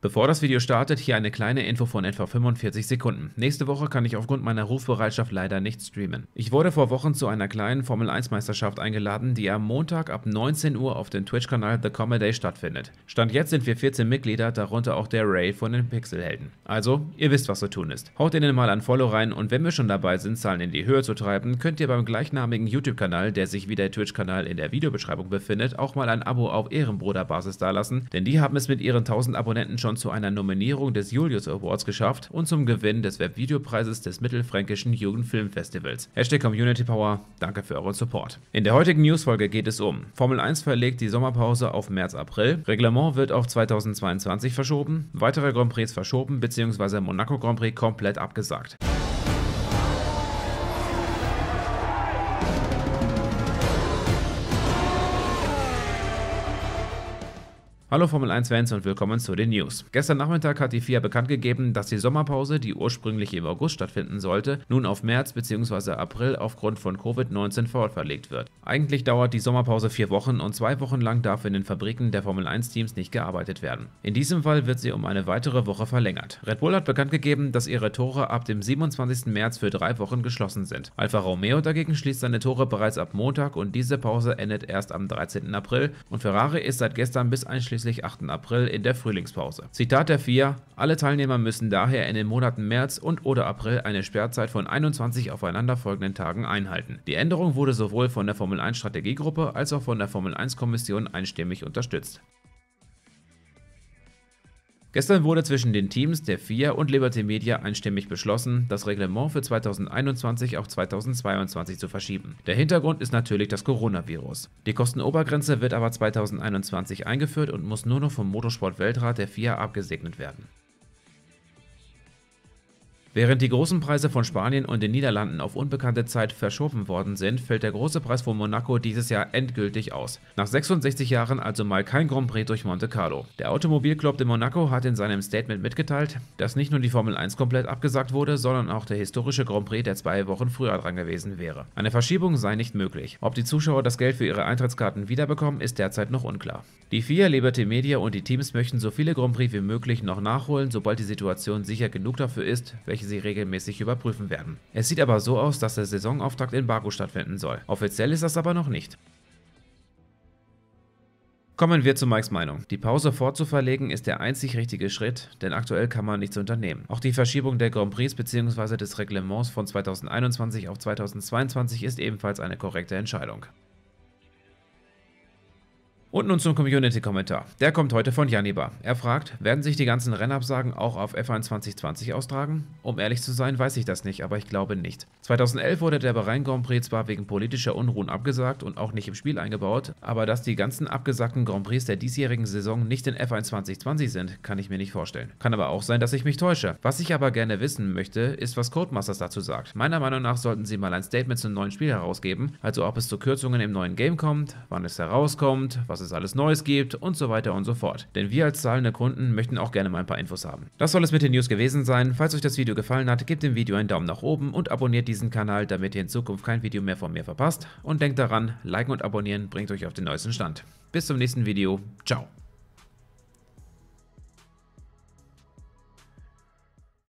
Bevor das Video startet, hier eine kleine Info von etwa 45 Sekunden. Nächste Woche kann ich aufgrund meiner Rufbereitschaft leider nicht streamen. Ich wurde vor Wochen zu einer kleinen Formel-1-Meisterschaft eingeladen, die am Montag ab 19 Uhr auf dem Twitch-Kanal The Comedy stattfindet. Stand jetzt sind wir 14 Mitglieder, darunter auch der Ray von den Pixelhelden. Also, ihr wisst, was zu tun ist. Haut ihnen mal ein Follow rein und wenn wir schon dabei sind, Zahlen in die Höhe zu treiben, könnt ihr beim gleichnamigen YouTube-Kanal, der sich wie der Twitch-Kanal in der Videobeschreibung befindet, auch mal ein Abo auf Ehrenbruderbasis dalassen, denn die haben es mit ihren 1000 Abonnenten schon schon zu einer Nominierung des Julius Awards geschafft und zum Gewinn des Webvideopreises des Mittelfränkischen Jugendfilmfestivals. Hashtag Community Power, danke für euren Support. In der heutigen Newsfolge geht es um Formel 1 verlegt die Sommerpause auf März-April, Reglement wird auf 2022 verschoben, weitere Grand Prix verschoben bzw. Monaco Grand Prix komplett abgesagt. Hallo Formel 1 Fans und willkommen zu den News. Gestern Nachmittag hat die FIA bekannt gegeben, dass die Sommerpause, die ursprünglich im August stattfinden sollte, nun auf März bzw. April aufgrund von Covid-19 fortverlegt wird. Eigentlich dauert die Sommerpause vier Wochen und zwei Wochen lang darf in den Fabriken der Formel 1 Teams nicht gearbeitet werden. In diesem Fall wird sie um eine weitere Woche verlängert. Red Bull hat bekannt gegeben, dass ihre Tore ab dem 27. März für drei Wochen geschlossen sind. Alfa Romeo dagegen schließt seine Tore bereits ab Montag und diese Pause endet erst am 13. April und Ferrari ist seit gestern bis einschließlich einschließlich 8. April in der Frühlingspause. Zitat der FIA, alle Teilnehmer müssen daher in den Monaten März und oder April eine Sperrzeit von 21 aufeinanderfolgenden Tagen einhalten. Die Änderung wurde sowohl von der Formel 1 Strategiegruppe als auch von der Formel 1 Kommission einstimmig unterstützt. Gestern wurde zwischen den Teams der FIA und Liberty Media einstimmig beschlossen, das Reglement für 2021 auf 2022 zu verschieben. Der Hintergrund ist natürlich das Coronavirus. Die Kostenobergrenze wird aber 2021 eingeführt und muss nur noch vom Motorsport-Weltrat der FIA abgesegnet werden. Während die großen Preise von Spanien und den Niederlanden auf unbekannte Zeit verschoben worden sind, fällt der große Preis von Monaco dieses Jahr endgültig aus. Nach 66 Jahren also mal kein Grand Prix durch Monte Carlo. Der Automobilclub in Monaco hat in seinem Statement mitgeteilt, dass nicht nur die Formel 1 komplett abgesagt wurde, sondern auch der historische Grand Prix, der zwei Wochen früher dran gewesen wäre. Eine Verschiebung sei nicht möglich. Ob die Zuschauer das Geld für ihre Eintrittskarten wiederbekommen, ist derzeit noch unklar. Die FIA, Liberty Media und die Teams möchten so viele Grand Prix wie möglich noch nachholen, sobald die Situation sicher genug dafür ist, welche sie regelmäßig überprüfen werden. Es sieht aber so aus, dass der Saisonauftakt in Baku stattfinden soll. Offiziell ist das aber noch nicht. Kommen wir zu Mikes Meinung. Die Pause fortzuverlegen ist der einzig richtige Schritt, denn aktuell kann man nichts unternehmen. Auch die Verschiebung der Grand Prix bzw. des Reglements von 2021 auf 2022 ist ebenfalls eine korrekte Entscheidung. Und nun zum Community-Kommentar. Der kommt heute von Janibar. Er fragt, werden sich die ganzen Rennabsagen auch auf F1 2020 austragen? Um ehrlich zu sein, weiß ich das nicht, aber ich glaube nicht. 2011 wurde der Bahrain Grand Prix zwar wegen politischer Unruhen abgesagt und auch nicht im Spiel eingebaut, aber dass die ganzen abgesagten Grand Prix der diesjährigen Saison nicht in F1 2020 sind, kann ich mir nicht vorstellen. Kann aber auch sein, dass ich mich täusche. Was ich aber gerne wissen möchte, ist, was Codemasters dazu sagt. Meiner Meinung nach sollten sie mal ein Statement zum neuen Spiel herausgeben, also ob es zu Kürzungen im neuen Game kommt, wann es herauskommt, was was es alles Neues gibt und so weiter und so fort. Denn wir als zahlende Kunden möchten auch gerne mal ein paar Infos haben. Das soll es mit den News gewesen sein. Falls euch das Video gefallen hat, gebt dem Video einen Daumen nach oben und abonniert diesen Kanal, damit ihr in Zukunft kein Video mehr von mir verpasst. Und denkt daran, liken und abonnieren bringt euch auf den neuesten Stand. Bis zum nächsten Video. Ciao.